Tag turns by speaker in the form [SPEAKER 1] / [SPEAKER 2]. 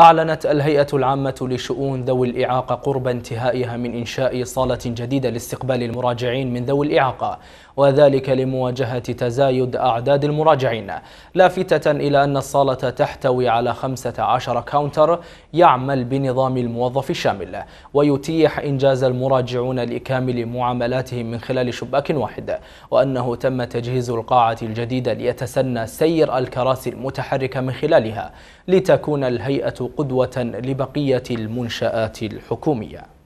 [SPEAKER 1] أعلنت الهيئة العامة لشؤون ذوي الإعاقة قرب انتهائها من إنشاء صالة جديدة لاستقبال المراجعين من ذوي الإعاقة وذلك لمواجهة تزايد أعداد المراجعين لافتة إلى أن الصالة تحتوي على 15 كاونتر يعمل بنظام الموظف الشامل ويتيح إنجاز المراجعون لكامل معاملاتهم من خلال شباك واحد وأنه تم تجهيز القاعة الجديدة ليتسنى سير الكراسي المتحركة من خلالها لتكون الهيئة قدوة لبقية المنشآت الحكومية